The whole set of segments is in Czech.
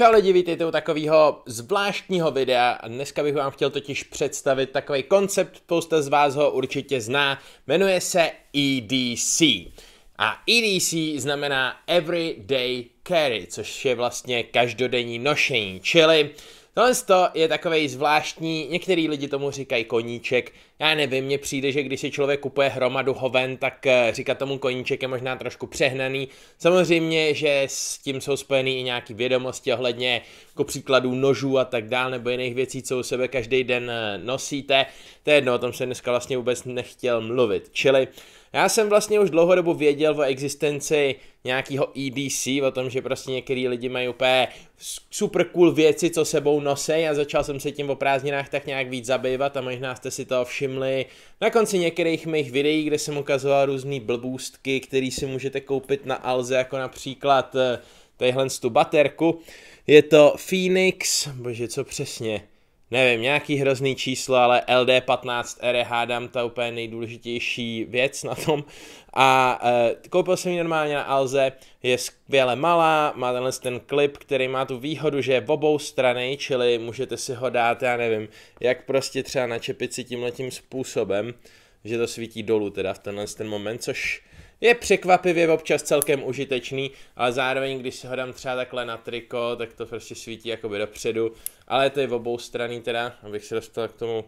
Čau lidi, vítejte u takového zvláštního videa a dneska bych vám chtěl totiž představit takový koncept, spousta z vás ho určitě zná, jmenuje se EDC. A EDC znamená Everyday Carry, což je vlastně každodenní nošení, čili uh, Tohle je takový zvláštní, některý lidi tomu říkají koníček, já nevím, mně přijde, že když si člověk kupuje hromadu hoven, tak eh, říkat tomu koníček je možná trošku přehnaný. Samozřejmě, že s tím jsou spojeny i nějaké vědomosti ohledně jako příkladů nožů a tak dále, nebo jiných věcí, co u sebe každý den eh, nosíte. To je jedno, o tom se dneska vlastně vůbec nechtěl mluvit. Čili já jsem vlastně už dlouhodobu věděl o existenci nějakého EDC, o tom, že prostě některý lidi mají úplně super cool věci, co sebou nosej a začal jsem se tím o prázdninách tak nějak víc zabývat a možná jste si to všimli na konci některých mých videí, kde jsem ukazoval různé blbůstky, které si můžete koupit na Alze, jako například eh, tadyhle tu baterku. Je to Phoenix, bože, co přesně, nevím, nějaký hrozný číslo, ale LD15 je hádám ta úplně nejdůležitější věc na tom. A e, koupil jsem ji normálně na Alze, je skvěle malá, má tenhle ten klip, který má tu výhodu, že je v obou strany, čili můžete si ho dát, já nevím, jak prostě třeba na čepici tímhletím způsobem, že to svítí dolů teda v tenhle ten moment, což je překvapivě občas celkem užitečný, ale zároveň, když si ho dám třeba takhle na triko, tak to prostě svítí jakoby dopředu, ale to je v obou strany teda, abych se dostal k tomu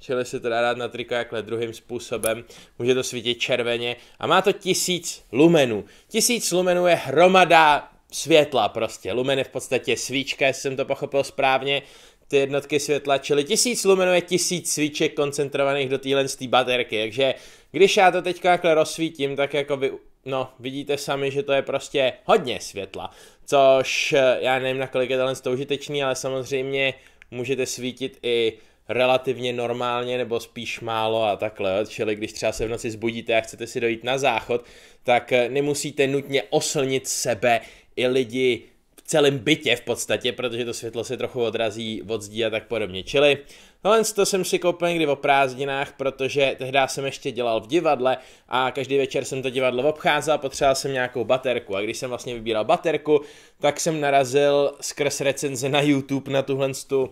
Čili se teda dát na triko jakhle druhým způsobem. Může to svítit červeně a má to tisíc lumenů. Tisíc lumenů je hromada světla prostě. Lumen je v podstatě svíčka, jestli jsem to pochopil správně ty jednotky světla, čili tisíc lumenů je tisíc svíček koncentrovaných do téhle baterky, takže když já to teď takhle rozsvítím, tak jako by, no, vidíte sami, že to je prostě hodně světla, což eh, já nevím, na kolik je tohle užitečný, ale samozřejmě můžete svítit i relativně normálně nebo spíš málo a takhle, čili když třeba se v noci zbudíte a chcete si dojít na záchod, tak eh, nemusíte nutně oslnit sebe i lidi celém bytě v podstatě, protože to světlo se trochu odrazí od zdí a tak podobně. Čili tohle to jsem si koupil někdy o prázdninách, protože tehdy jsem ještě dělal v divadle a každý večer jsem to divadlo obcházel, potřeboval jsem nějakou baterku a když jsem vlastně vybíral baterku, tak jsem narazil skrz recenze na YouTube na tuhle tu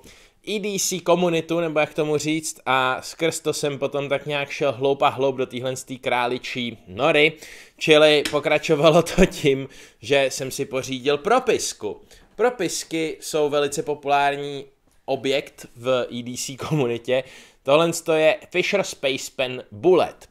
EDC komunitu, nebo jak tomu říct, a skrz to jsem potom tak nějak šel hloup a hloup do téhle králičí nory, čili pokračovalo to tím, že jsem si pořídil propisku. Propisky jsou velice populární objekt v EDC komunitě. Tohle je Fisher Space Pen Bullet.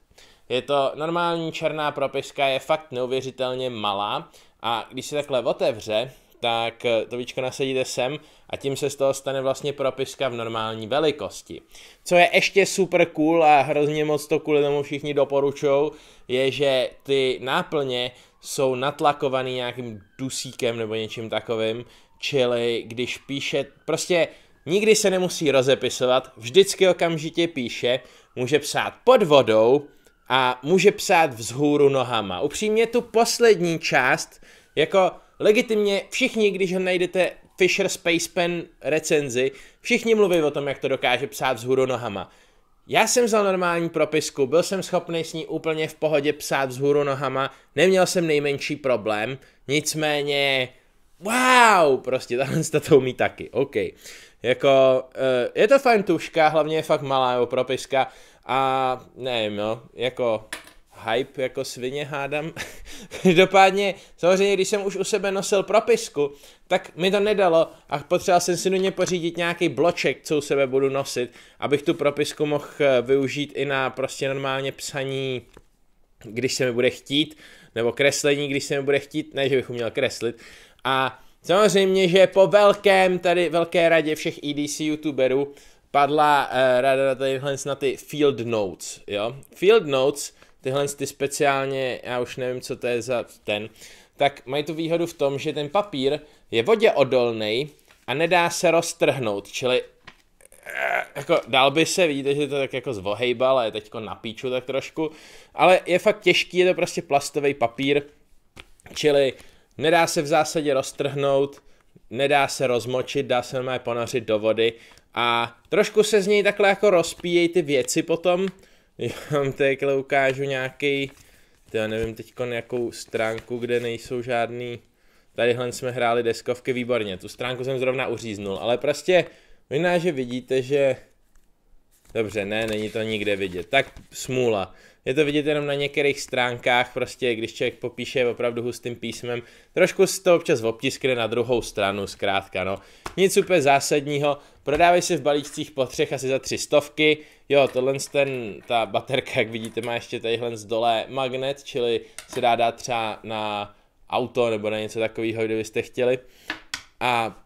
Je to normální černá propiska, je fakt neuvěřitelně malá a když se takhle otevře, tak eh, to víčko nasadíte sem a tím se z toho stane vlastně propiska v normální velikosti. Co je ještě super cool a hrozně moc to kvůli tomu všichni doporučují, je, že ty náplně jsou natlakovaný nějakým dusíkem nebo něčím takovým, čili když píše, prostě nikdy se nemusí rozepisovat, vždycky okamžitě píše, může psát pod vodou a může psát vzhůru nohama. Upřímně tu poslední část, jako legitimně všichni, když ho najdete Fisher Space Pen recenzi, všichni mluví o tom, jak to dokáže psát vzhůru nohama. Já jsem vzal normální propisku, byl jsem schopný s ní úplně v pohodě psát vzhůru nohama, neměl jsem nejmenší problém, nicméně wow, prostě tahle to umí taky, OK. Jako, eh, je to fajn tuška, hlavně je fakt malá jo, propiska a nevím, no, jako hype jako svině hádám. Dopádně, samozřejmě, když jsem už u sebe nosil propisku, tak mi to nedalo a potřeboval jsem si nutně pořídit nějaký bloček, co u sebe budu nosit, abych tu propisku mohl eh, využít i na prostě normálně psaní, když se mi bude chtít, nebo kreslení, když se mi bude chtít, ne, že bych uměl kreslit. A samozřejmě, že po velkém, tady velké radě všech EDC youtuberů, padla uh, rada tady na ty field notes, jo. Field notes tyhle ty speciálně, já už nevím, co to je za ten, tak mají tu výhodu v tom, že ten papír je vodě odolný a nedá se roztrhnout, čili eh, jako dal by se, vidíte, že to tak jako zvohejba, ale je teďko na píču tak trošku, ale je fakt těžký, je to prostě plastový papír, čili nedá se v zásadě roztrhnout, nedá se rozmočit, dá se normálně ponořit do vody a trošku se z něj takhle jako rozpíjejí ty věci potom, Já vám takhle ukážu nějaký, já nevím teď nějakou stránku, kde nejsou žádný, tadyhle jsme hráli deskovky výborně, tu stránku jsem zrovna uříznul, ale prostě možná, že vidíte, že Dobře, ne, není to nikde vidět. Tak smůla. Je to vidět jenom na některých stránkách, prostě když člověk popíše opravdu hustým písmem, trošku se to občas obtiskne na druhou stranu, zkrátka no. Nic úplně zásadního, prodávají se v balíčcích po třech asi za tři stovky, jo, tohle ten, ta baterka, jak vidíte, má ještě tadyhle z dole magnet, čili se dá dát třeba na auto nebo na něco takového, kdybyste chtěli. A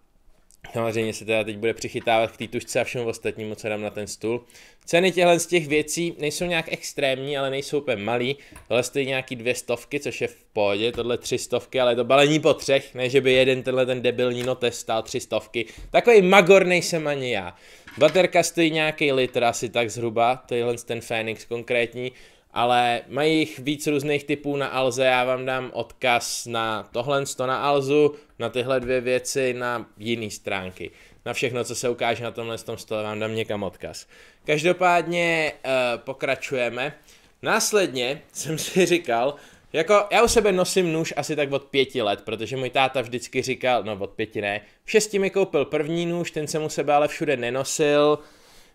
Samozřejmě se teda teď bude přichytávat k té tušce a všemu ostatnímu, co dám na ten stůl. Ceny těchto z těch věcí nejsou nějak extrémní, ale nejsou úplně malý. Tohle stojí nějaký dvě stovky, což je v pohodě, tohle tři stovky, ale je to balení po třech, ne že by jeden tenhle ten debilní notes stál tři stovky. Takový magor nejsem ani já. Baterka stojí nějaký litr asi tak zhruba, tohle ten Fénix konkrétní ale mají jich víc různých typů na Alze, já vám dám odkaz na tohle to na Alzu, na tyhle dvě věci, na jiné stránky. Na všechno, co se ukáže na tomhle tom stole, vám dám někam odkaz. Každopádně eh, pokračujeme. Následně jsem si říkal, jako já u sebe nosím nůž asi tak od pěti let, protože můj táta vždycky říkal, no od pěti ne, v šesti mi koupil první nůž, ten jsem u sebe ale všude nenosil,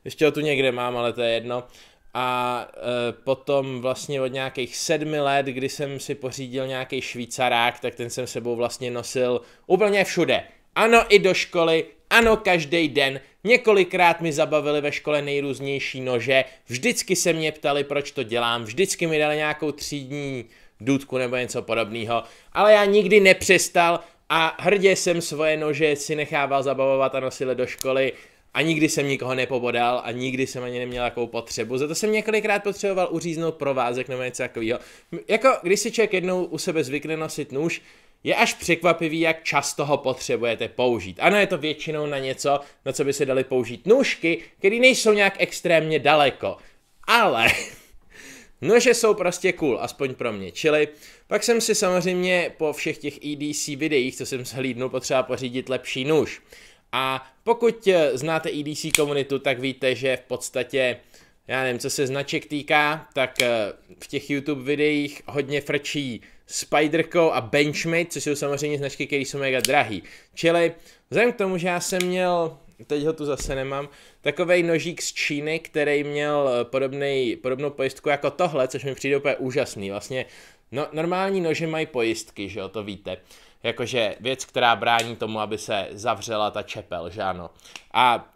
ještě ho tu někde mám, ale to je jedno. Uh, a e, potom vlastně od nějakých sedmi let, kdy jsem si pořídil nějaký švýcarák, tak ten jsem sebou vlastně nosil úplně všude. Ano, i do školy, ano, každý den. Několikrát mi zabavili ve škole nejrůznější nože, vždycky se mě ptali, proč to dělám, vždycky mi dali nějakou třídní důdku nebo něco podobného, ale já nikdy nepřestal a hrdě jsem svoje nože si nechával zabavovat a nosil do školy a nikdy jsem nikoho nepobodal a nikdy jsem ani neměl takovou potřebu. Za to jsem několikrát potřeboval uříznout provázek nebo něco takového. Jako když si člověk jednou u sebe zvykne nosit nůž, je až překvapivý, jak často ho potřebujete použít. Ano, je to většinou na něco, na co by se dali použít nůžky, které nejsou nějak extrémně daleko. Ale Nože jsou prostě cool, aspoň pro mě. Čili pak jsem si samozřejmě po všech těch EDC videích, co jsem zhlídnul, potřeba pořídit lepší nůž. A pokud eh, znáte EDC komunitu, tak víte, že v podstatě, já nevím, co se značek týká, tak eh, v těch YouTube videích hodně frčí Spiderco a Benchmade, což jsou samozřejmě značky, které jsou mega drahý. Čili vzhledem k tomu, že já jsem měl, teď ho tu zase nemám, takový nožík z Číny, který měl eh, podobný, podobnou pojistku jako tohle, což mi přijde úplně úžasný. Vlastně no, normální nože mají pojistky, že jo, to víte jakože věc, která brání tomu, aby se zavřela ta čepel, že ano. A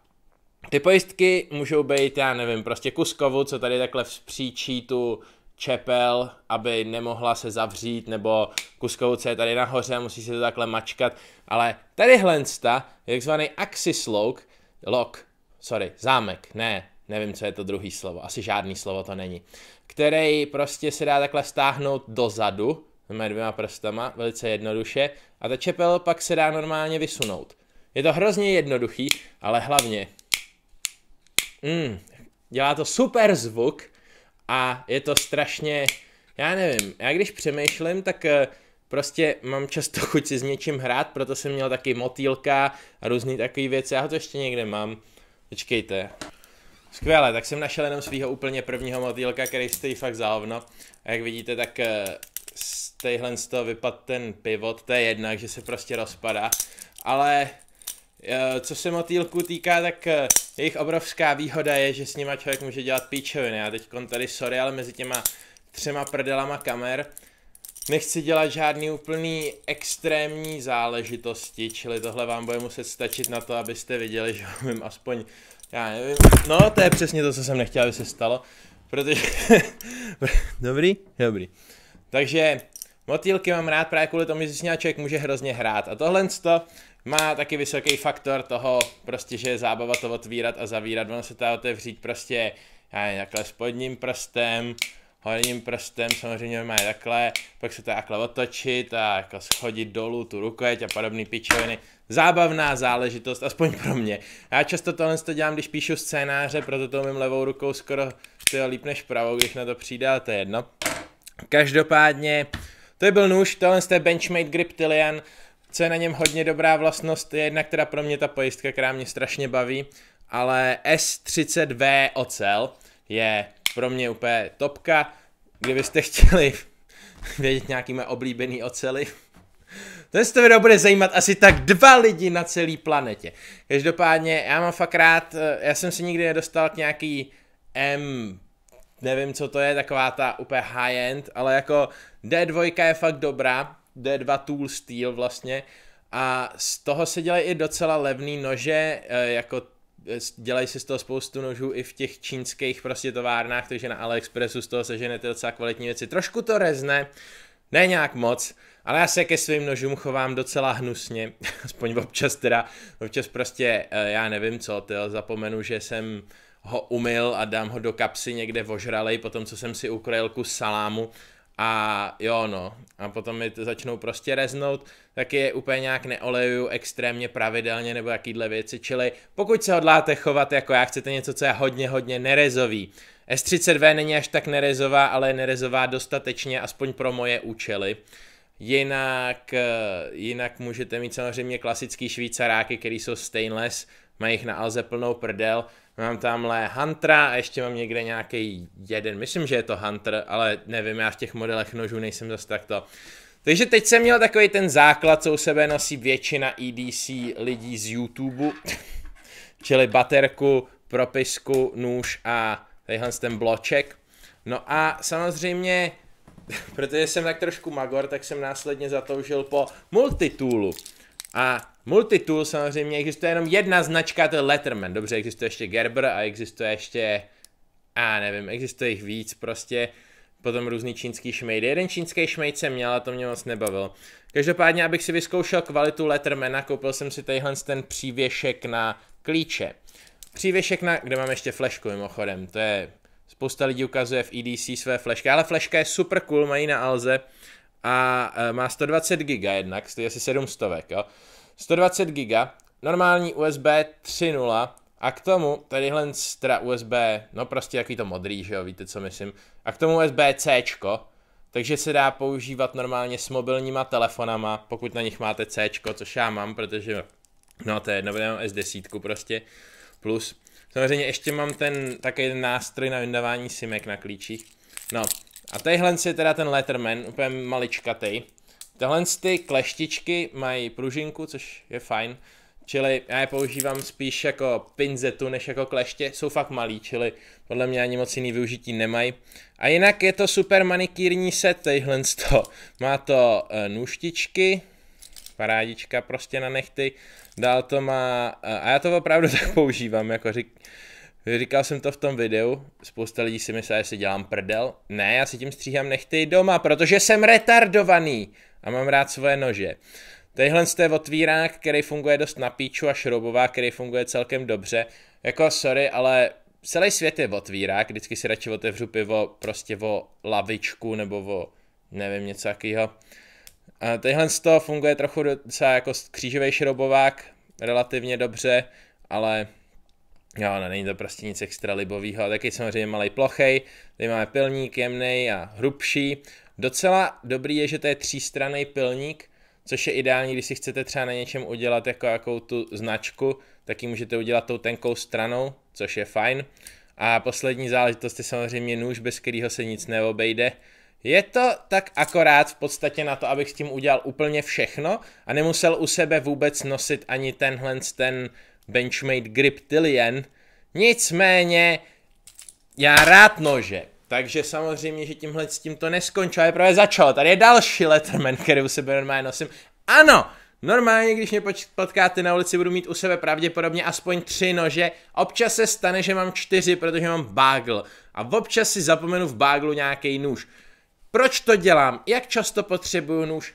ty pojistky můžou být, já nevím, prostě kus kovu, co tady takhle vzpříčí tu čepel, aby nemohla se zavřít, nebo kus kovu, co je tady nahoře, musí se to takhle mačkat, ale tady hlensta takzvaný axis lock, lok, sorry, zámek, ne, nevím, co je to druhý slovo, asi žádný slovo to není, který prostě se dá takhle stáhnout dozadu, mé dvěma prstama, velice jednoduše, a ta čepel pak se dá normálně vysunout. Je to hrozně jednoduchý, ale hlavně mm, dělá to super zvuk a je to strašně, já nevím, já když přemýšlím, tak eh, prostě mám často chuť si s něčím hrát, proto jsem měl taky motýlka a různé takové věci, já ho to ještě někde mám, počkejte. Skvěle, tak jsem našel jenom svého úplně prvního motýlka, který stojí fakt za hovno. A jak vidíte, tak eh, téhle z toho vypad ten pivot, to je jedna, že se prostě rozpadá, ale eh, co se motýlku týká, tak eh, jejich obrovská výhoda je, že s nima člověk může dělat píčoviny. Já teď tady sorry, ale mezi těma třema prdelama kamer nechci dělat žádný úplný extrémní záležitosti, čili tohle vám bude muset stačit na to, abyste viděli, že umím aspoň, já nevím, no to je přesně to, co jsem nechtěl, aby se stalo, protože, dobrý, dobrý, takže Motýlky mám rád právě kvůli tomu, že s člověk může hrozně hrát. A tohle to má taky vysoký faktor toho, prostě, že je zábava to otvírat a zavírat. Ono se ta otevřít prostě, já nevím, takhle spodním prstem, horním prstem, samozřejmě má takhle, pak se to takhle otočit a jako schodit dolů tu rukojeť a podobné pičoviny. Zábavná záležitost, aspoň pro mě. Já často tohle to dělám, když píšu scénáře, proto to mým levou rukou skoro ty líp než pravou, když na to přijde, ale to je jedno. Každopádně, to je byl nůž, tohle je Benchmade Grip Tillian, co je na něm hodně dobrá vlastnost, je jednak teda pro mě ta pojistka, která mě strašně baví, ale S30V ocel je pro mě úplně topka, kdybyste chtěli vědět nějaký mé oblíbený ocely. Tohle video bude zajímat asi tak dva lidi na celé planetě. Každopádně já mám fakt rád, eh, já jsem si nikdy nedostal k nějaký M nevím, co to je, taková ta úplně high-end, ale jako D2 je fakt dobrá, D2 Tool Steel vlastně, a z toho se dělají i docela levný nože, eh, jako eh, dělají se z toho spoustu nožů i v těch čínských prostě továrnách, takže na AliExpressu z toho seženete docela kvalitní věci. Trošku to rezne, ne nějak moc, ale já se ke svým nožům chovám docela hnusně, aspoň občas teda, občas prostě, eh, já nevím co, tyjo, zapomenu, že jsem ho umyl a dám ho do kapsy někde vožralej, potom co jsem si ukrojil kus salámu a jo no, a potom mi to začnou prostě reznout, tak je úplně nějak neoleju extrémně pravidelně nebo jakýhle věci, čili pokud se hodláte chovat jako já, chcete něco, co je hodně, hodně nerezový. S32 není až tak nerezová, ale je nerezová dostatečně, aspoň pro moje účely. Jinak, eh, jinak můžete mít samozřejmě klasický švýcaráky, který jsou stainless, mají jich na Alze plnou prdel, Mám tamhle Huntera a ještě mám někde nějaký jeden, myslím, že je to Hunter, ale nevím, já v těch modelech nožů nejsem zase takto. Takže teď jsem měl takový ten základ, co u sebe nosí většina EDC lidí z YouTube, čili baterku, propisku, nůž a tadyhle ten bloček. No a samozřejmě, protože jsem tak trošku magor, tak jsem následně zatoužil po multitoolu. A Multitool samozřejmě existuje jenom jedna značka, to je Letterman. Dobře, existuje ještě Gerber a existuje ještě, a nevím, existuje jich víc prostě. Potom různý čínský šmejd. Jeden čínský šmejd jsem měl, a to mě moc nebavilo. Každopádně, abych si vyzkoušel kvalitu Lettermana, koupil jsem si tadyhle ten přívěšek na klíče. Přívěšek na, kde mám ještě flešku mimochodem, to je, spousta lidí ukazuje v EDC své flešky, ale fleška je super cool, mají na Alze a e, má 120 GB jednak, stojí asi 700, jo. 120 GB, normální USB 3.0 a k tomu tadyhle stra USB, no prostě jaký to modrý, že jo, víte co myslím, a k tomu USB-C, takže se dá používat normálně s mobilníma telefonama, pokud na nich máte C, což já mám, protože no to je jedno, mám S10 prostě, plus. Samozřejmě ještě mám ten, také ten nástroj na vyndávání simek na klíčích. No, a tadyhle je teda ten Letterman, úplně maličkatej, z ty kleštičky mají pružinku, což je fajn, čili já je používám spíš jako pinzetu než jako kleště, jsou fakt malý, čili podle mě ani moc jiný využití nemají. A jinak je to super manikýrní set, tadyhle toho. Má to e, eh, nůžtičky, parádička prostě na nechty, dál to má, e, a já to opravdu tak používám, jako řík, Říkal jsem to v tom videu, spousta lidí si myslí, že si dělám prdel. Ne, já si tím stříhám nechty doma, protože jsem retardovaný a mám rád svoje nože. Tejhle je otvírák, který funguje dost na píču a šroubová, který funguje celkem dobře. Jako sorry, ale celý svět je otvírák, vždycky si radši otevřu pivo prostě o lavičku nebo o nevím něco A Tejhle z toho funguje trochu docela jako křížový šroubovák, relativně dobře, ale jo, no, není to prostě nic extra libovýho. Taky samozřejmě malý plochej, tady máme pilník jemný a hrubší Docela dobrý je, že to je třístranný pilník, což je ideální, když si chcete třeba na něčem udělat jako jakou tu značku, tak ji můžete udělat tou tenkou stranou, což je fajn. A poslední záležitost je samozřejmě nůž, bez kterého se nic neobejde. Je to tak akorát v podstatě na to, abych s tím udělal úplně všechno a nemusel u sebe vůbec nosit ani tenhle ten Benchmade Grip Tillion. Nicméně, já rád nože. Takže samozřejmě, že tímhle s tím to neskončilo, ale právě začalo. Tady je další Letterman, který u sebe normálně nosím. Ano, Normálně, když mě potkáte na ulici, budu mít u sebe pravděpodobně aspoň tři nože. Občas se stane, že mám čtyři, protože mám bágl. A občas si zapomenu v báglu nějaký nůž. Proč to dělám? Jak často potřebuju nůž?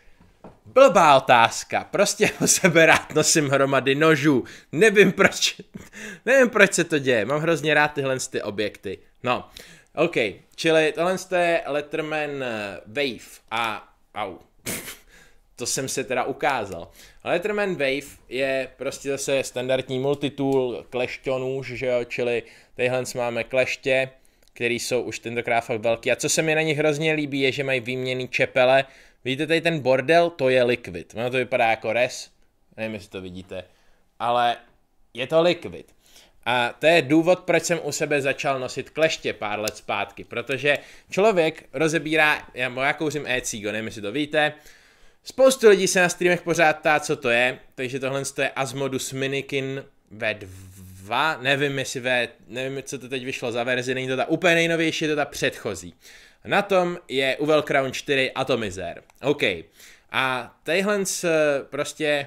Blbá otázka. Prostě u sebe rád nosím hromady nožů. Nevím proč, nevím proč se to děje. Mám hrozně rád tyhle ty objekty. No, OK, čili tohle je Letterman eh, Wave a au. to jsem se teda ukázal. Letterman Wave je prostě zase standardní multitool klešťonů, že jo, čili tadyhle máme kleště, který jsou už tentokrát fakt velký. A co se mi na nich hrozně líbí, je, že mají výměný čepele. Vidíte tady ten bordel? To je liquid. Ono to vypadá jako res. Nevím, jestli to vidíte. Ale je to liquid. A to je důvod, proč jsem u sebe začal nosit kleště pár let zpátky, protože člověk rozebírá, já, já kouřím e nevím, jestli to víte, Spoustu lidí se na streamech pořád ptá, co to je, takže tohle je Asmodus Minikin V2, nevím jestli V, nevím, co to teď vyšlo za verzi, není to ta úplně nejnovější, je to ta předchozí. Na tom je Uvel Crown 4 Atomizer. OK. A tadyhle prostě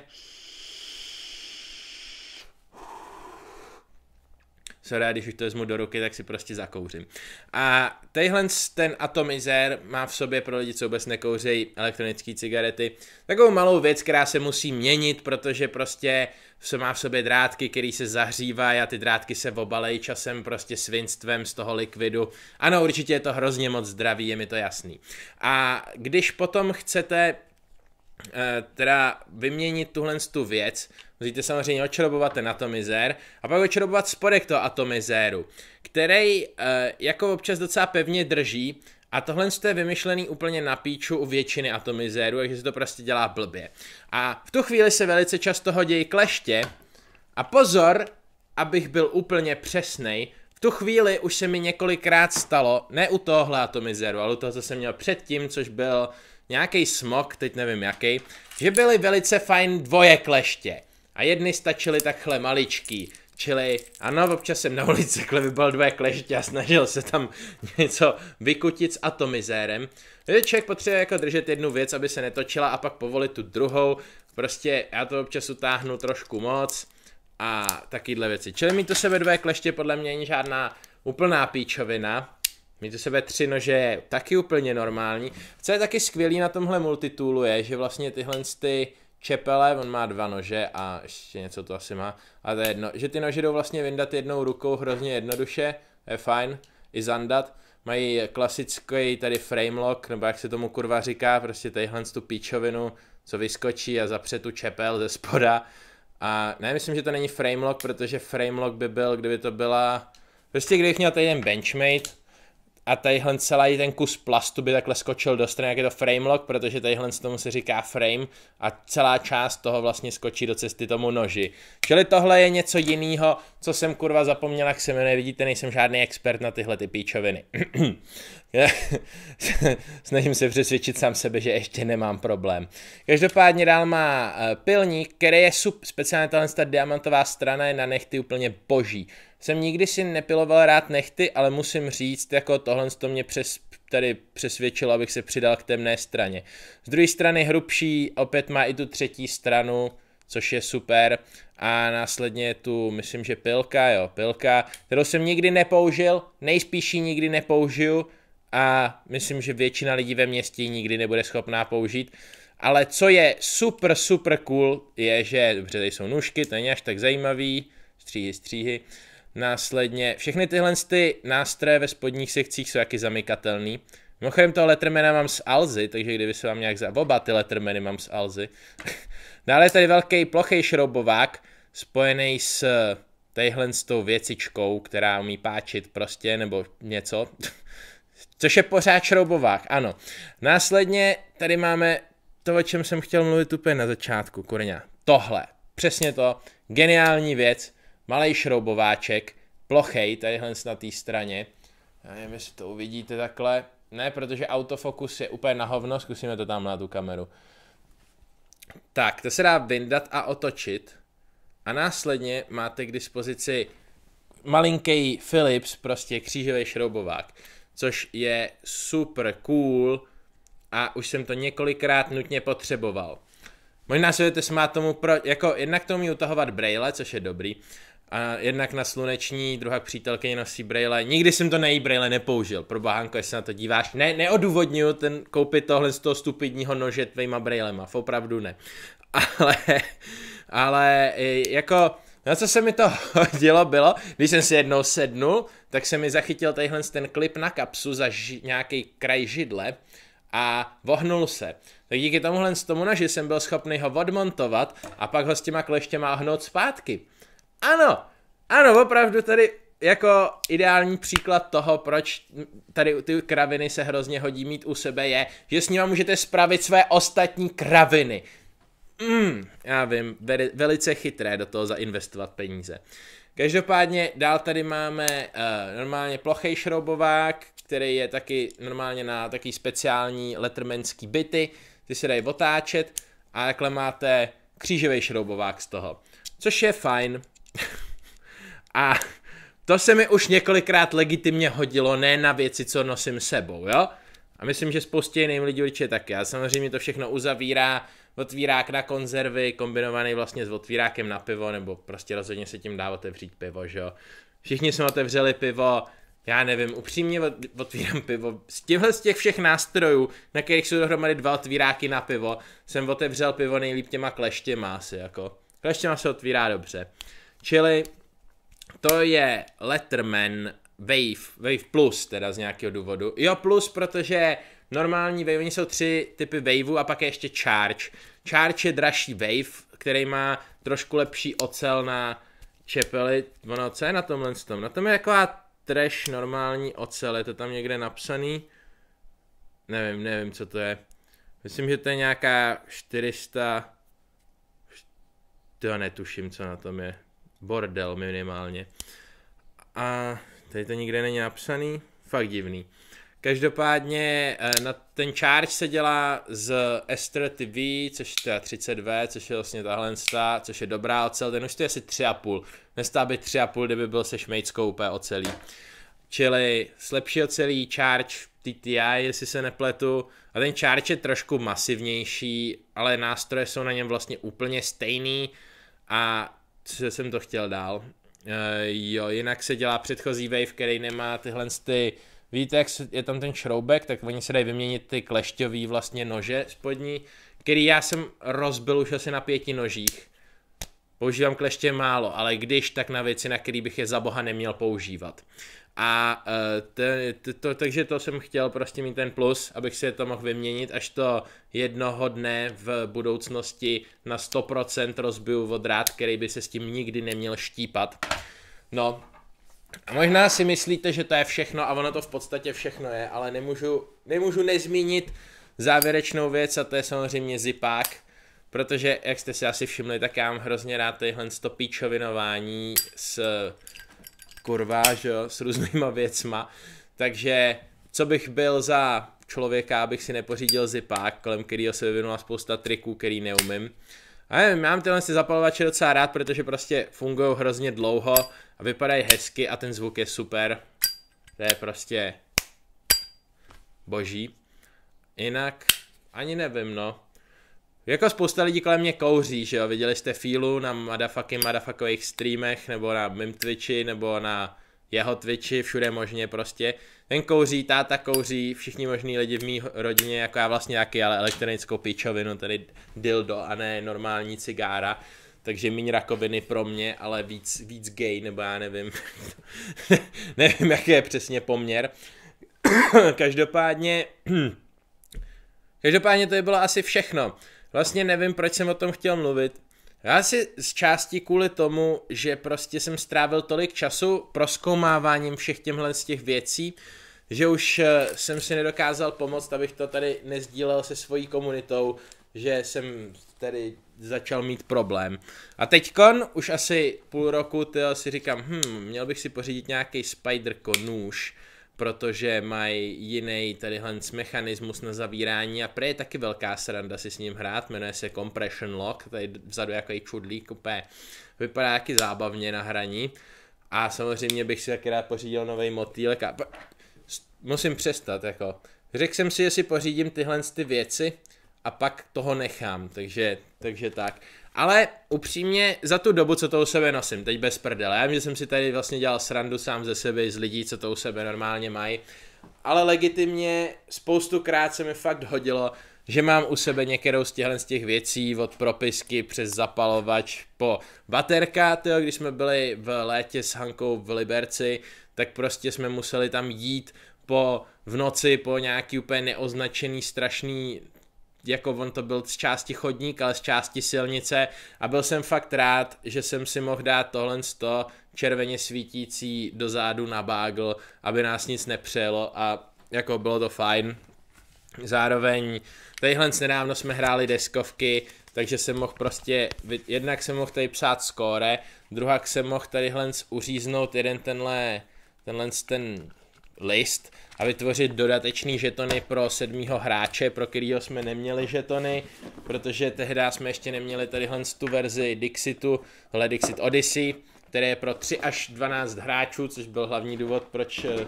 sorry, když už to vezmu do ruky, tak si prostě zakouřím. A tenhle ten atomizér má v sobě pro lidi, co vůbec nekouřejí elektronické cigarety, takovou malou věc, která se musí měnit, protože prostě co má v sobě drátky, který se zahřívají a ty drátky se obalejí časem prostě svinstvem z toho likvidu. Ano, určitě je to hrozně moc zdravý, je mi to jasný. A když potom chcete eh, teda vyměnit tuhle tu věc, Musíte samozřejmě očrobovat ten atomizér a pak očrobovat spodek toho atomizéru, který eh, jako občas docela pevně drží a tohle je vymyšlený úplně na píču u většiny atomizérů, takže se to prostě dělá blbě. A v tu chvíli se velice často hodí kleště a pozor, abych byl úplně přesnej, v tu chvíli už se mi několikrát stalo, ne u tohohle atomizeru, ale u toho, co jsem měl předtím, což byl nějaký smog, teď nevím jaký, že byly velice fajn dvoje kleště. A jedny stačily takhle maličký. Čili ano, občas jsem na ulici klevybal dvě kleště a snažil se tam něco vykutit s atomizérem. Člověk potřebuje jako držet jednu věc, aby se netočila a pak povolit tu druhou. Prostě já to občas utáhnu trošku moc a takovýhle věci. Čili mít to sebe dvě kleště podle mě není žádná úplná píčovina. Mít to sebe tři nože je taky úplně normální. Co je taky skvělý na tomhle multitoolu je, že vlastně tyhle ty čepele, on má dva nože a ještě něco to asi má, a to je jedno, že ty nože jdou vlastně vyndat jednou rukou hrozně jednoduše, je fajn, i zandat, mají klasický tady frame lock, nebo jak se tomu kurva říká, prostě tadyhle tu píčovinu, co vyskočí a zapře tu čepel ze spoda, a ne, myslím, že to není frame lock, protože frame lock by byl, kdyby to byla, prostě kdybych měl tady jen benchmate, a tadyhle celý ten kus plastu by takhle skočil do strany, jak je to frame lock, protože tadyhle tomu se říká frame a celá část toho vlastně skočí do cesty tomu noži. Čili tohle je něco jiného, co jsem kurva zapomněl, jak se jmenuje, vidíte, nejsem žádný expert na tyhle ty píčoviny. Snažím se přesvědčit sám sebe, že ještě nemám problém. Každopádně dál má eh, pilník, který je sub, speciálně tahle diamantová strana je na nechty úplně boží jsem nikdy si nepiloval rád nechty, ale musím říct, jako tohle to mě přes, tady přesvědčilo, abych se přidal k temné straně. Z druhé strany hrubší, opět má i tu třetí stranu, což je super. A následně tu, myslím, že pilka, jo, pilka, kterou jsem nikdy nepoužil, nejspíš ji nikdy nepoužiju a myslím, že většina lidí ve městě ji nikdy nebude schopná použít. Ale co je super, super cool, je, že, dobře, tady jsou nůžky, to není až tak zajímavý, stříhy, stříhy, uh, Následně všechny tyhle ty nástroje ve spodních sekcích jsou jaký zamykatelný. Mimochodem toho lettermana mám z Alzy, takže kdyby se vám nějak za... Oba ty lettermany mám z Alzy. Dále je tady velký plochý šroubovák, spojený s tadyhle s tou věcičkou, která umí páčit prostě, nebo něco. Což je pořád šroubovák, ano. Následně tady máme to, o čem jsem chtěl mluvit úplně na začátku, kurňa. Tohle, přesně to, geniální věc, malý šroubováček, plochej, tadyhle na té straně. Já nevím, jestli to uvidíte takhle. Ne, protože autofokus je úplně na hovno, zkusíme to tam na tu kameru. Tak, to se dá vyndat a otočit. A následně máte k dispozici malinký Philips, prostě křížový šroubovák, což je super cool a už jsem to několikrát nutně potřeboval. Možná se budete smát tomu, pro, jako jednak to umí utahovat braille, což je dobrý, a jednak na sluneční, druhá přítelkyně nosí brejle. Nikdy jsem to její brejle nepoužil. Pro bahánko, jestli na to díváš. Ne, neodůvodňuji ten koupit tohle z toho stupidního nože tvýma brejlema. Opravdu ne. Ale, ale jako... Na co se mi to hodilo bylo, když jsem si jednou sednul, tak se mi zachytil tadyhle ten klip na kapsu za ži- nějaký kraj židle a vohnul se. Tak díky tomuhle z tomu že jsem byl schopný ho odmontovat a pak ho s těma kleštěma hnout zpátky. Ano, ano, opravdu tady jako ideální příklad toho, proč tady ty kraviny se hrozně hodí mít u sebe, je, že s nima můžete spravit své ostatní kraviny. Mm, já vím, velice chytré do toho zainvestovat peníze. Každopádně dál tady máme uh, normálně plochý šroubovák, který je taky normálně na taký speciální letrmenský byty, ty se dají otáčet a takhle máte křížový šroubovák z toho, což je fajn. A to se mi už několikrát legitimně hodilo, ne na věci, co nosím sebou, jo? A myslím, že spoustě jiným lidí určitě taky. A samozřejmě to všechno uzavírá otvírák na konzervy, kombinovaný vlastně s otvírákem na pivo, nebo prostě rozhodně se tím dá otevřít pivo, že jo? Všichni jsme otevřeli pivo, já nevím, upřímně otvírám pivo. Z těchhle z těch všech nástrojů, na kterých jsou dohromady dva otvíráky na pivo, jsem otevřel pivo nejlíp těma kleštěma asi, jako. Kleštěma se otvírá dobře. Čili to je Letterman Wave, Wave Plus teda z nějakého důvodu. Jo plus, protože normální Wave, oni jsou tři typy Waveu a pak je ještě Charge. Charge je dražší Wave, který má trošku lepší ocel na čepeli. Ono, co je na tomhle tom? Na no, tom je taková trash normální ocel, je to tam někde napsaný. Nevím, nevím, co to je. Myslím, že to je nějaká 400... To já netuším, co na tom je bordel minimálně. A tady to nikde není napsaný, fakt divný. Každopádně eh, na ten charge se dělá z Esther TV, což je 30V, což je vlastně tahle stá, což je dobrá ocel, ten už to je asi 3,5. Nestá by 3,5, kdyby byl se šmejckou úplně ocelí. Čili slepší ocelí, charge TTI, jestli se nepletu. A ten charge je trošku masivnější, ale nástroje jsou na něm vlastně úplně stejný a co jsem to chtěl dál. Uh, jo, jinak se dělá předchozí wave, který nemá tyhle ty, víte, jak je tam ten šroubek, tak oni se dají vyměnit ty klešťový vlastně nože spodní, který já jsem rozbil už asi na pěti nožích. Používám kleště málo, ale když tak na věci, na který bych je za boha neměl používat. A eh, to, to, to, takže to jsem chtěl prostě mít ten plus, abych si to mohl vyměnit, až to jednoho dne v budoucnosti na 100% rozbiju vodrát, který by se s tím nikdy neměl štípat. No, a možná si myslíte, že to je všechno a ono to v podstatě všechno je, ale nemůžu, nemůžu nezmínit závěrečnou věc a to je samozřejmě zipák, protože jak jste si asi všimli, tak já mám hrozně rád tyhle stopíčovinování s jo, s různýma věcma, takže co bych byl za člověka, abych si nepořídil zipák, kolem kterého se vyvinula spousta triků, který neumím. A nevím, mám tyhle si zapalovače docela rád, protože prostě fungují hrozně dlouho a vypadají hezky a ten zvuk je super. To je prostě boží. Jinak ani nevím, no. Jako spousta lidí kolem mě kouří, že jo, viděli jste Fílu na madafaky madafakových streamech, nebo na mým Twitchi, nebo na jeho Twitchi, všude možně prostě. Ten kouří, táta kouří, všichni možní lidi v mý rodině, jako já vlastně taky, ale elektronickou pičovinu, tedy dildo a ne normální cigára. Takže méně rakoviny pro mě, ale víc, víc gay, nebo já nevím, nevím, jaký je přesně poměr. Každopádně, každopádně to by bylo asi všechno. Vlastně nevím, proč jsem o tom chtěl mluvit. Já si z části kvůli tomu, že prostě jsem strávil tolik času proskoumáváním všech těmhle z těch věcí, že už eh, jsem si nedokázal pomoct, abych to tady nezdílel se svojí komunitou, že jsem tady začal mít problém. A teďkon už asi půl roku tyjo, si říkám, hm, měl bych si pořídit nějaký spider nůž, protože mají jiný tadyhle mechanismus na zavírání a prý je taky velká sranda si s ním hrát, jmenuje se Compression Lock, tady vzadu jako i čudlík kupé, vypadá taky zábavně na hraní a samozřejmě bych si taky rád pořídil nový motýlek a musím přestat jako. Řekl jsem si, že si pořídím tyhle ty věci a pak toho nechám, takže, takže tak. Ale upřímně, za tu dobu, co to u sebe nosím, teď bez prdele, já vím, že jsem si tady vlastně dělal srandu sám ze sebe, z lidí, co to u sebe normálně mají, ale legitimně spoustukrát se mi fakt hodilo, že mám u sebe některou z těchto z těch věcí, od propisky přes zapalovač po baterka, tyjo, když jsme byli v létě s Hankou v Liberci, tak prostě jsme museli tam jít po v noci po nějaký úplně neoznačený strašný jako on to byl z části chodník, ale z části silnice a byl jsem fakt rád, že jsem si mohl dát tohle z to červeně svítící do zádu na bágl, aby nás nic nepřelo a jako bylo to fajn. Zároveň tadyhle nedávno jsme hráli deskovky, takže jsem mohl prostě, jednak jsem mohl tady psát skóre, druhak jsem mohl tadyhle uříznout jeden tenhle, tenhle ten list a vytvořit dodatečný žetony pro sedmýho hráče, pro kterého jsme neměli žetony, protože tehdy jsme ještě neměli tadyhle tu verzi Dixitu, hle Dixit Odyssey, které je pro 3 až 12 hráčů, což byl hlavní důvod, proč eh,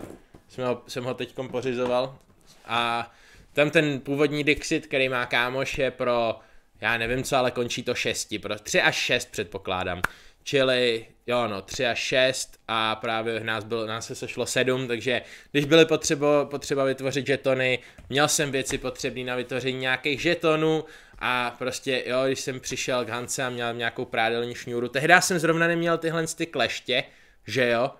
jsme ho, jsem ho teď pořizoval. A tam ten původní Dixit, který má kámoš, je pro, já nevím co, ale končí to 6, pro 3 až 6 předpokládám čili jo, no, 3 a 6 a právě nás, bylo, nás se sešlo 7, takže když byly potřeba, potřeba vytvořit žetony, měl jsem věci potřebné na vytvoření nějakých žetonů a prostě jo, když jsem přišel k Hance a měl nějakou prádelní šňůru, tehdy jsem zrovna neměl tyhle ty kleště, že jo,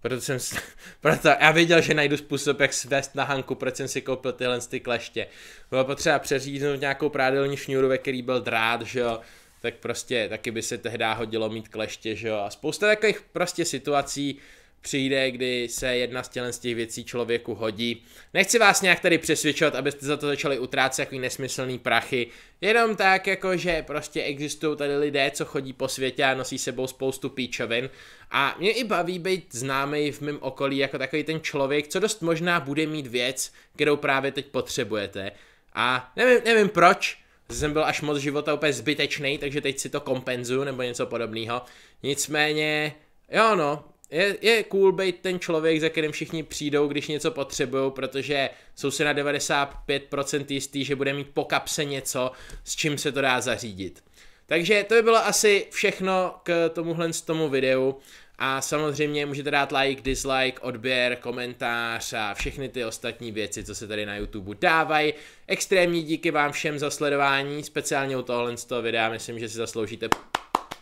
proto jsem, proto já věděl, že najdu způsob, jak svést na Hanku, proč jsem si koupil tyhle ty kleště. Bylo potřeba přeříznout nějakou prádelní šňůru, ve který byl drát, že jo, tak prostě taky by se tehdy hodilo mít kleště, že jo. A spousta takových prostě situací přijde, kdy se jedna z tělen z těch věcí člověku hodí. Nechci vás nějak tady přesvědčovat, abyste za to začali utrácet takový nesmyslný prachy, jenom tak jako, že prostě existují tady lidé, co chodí po světě a nosí sebou spoustu píčovin a mě i baví být známý v mém okolí jako takový ten člověk, co dost možná bude mít věc, kterou právě teď potřebujete. A nevím, nevím proč, jsem byl až moc života úplně zbytečný, takže teď si to kompenzuju nebo něco podobného. Nicméně, jo no, je, je cool být ten člověk, za kterým všichni přijdou, když něco potřebují, protože jsou si na 95% jistý, že bude mít po kapse něco, s čím se to dá zařídit. Takže to by bylo asi všechno k tomuhle tomu videu. A samozřejmě můžete dát like, dislike, odběr, komentář a všechny ty ostatní věci, co se tady na YouTube dávají. Extrémní díky vám všem za sledování, speciálně u tohohle z toho videa, myslím, že si zasloužíte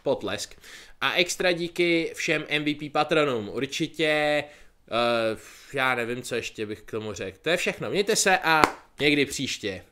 potlesk. A extra díky všem MVP patronům, určitě, uh, já nevím, co ještě bych k tomu řekl. To je všechno, mějte se a někdy příště.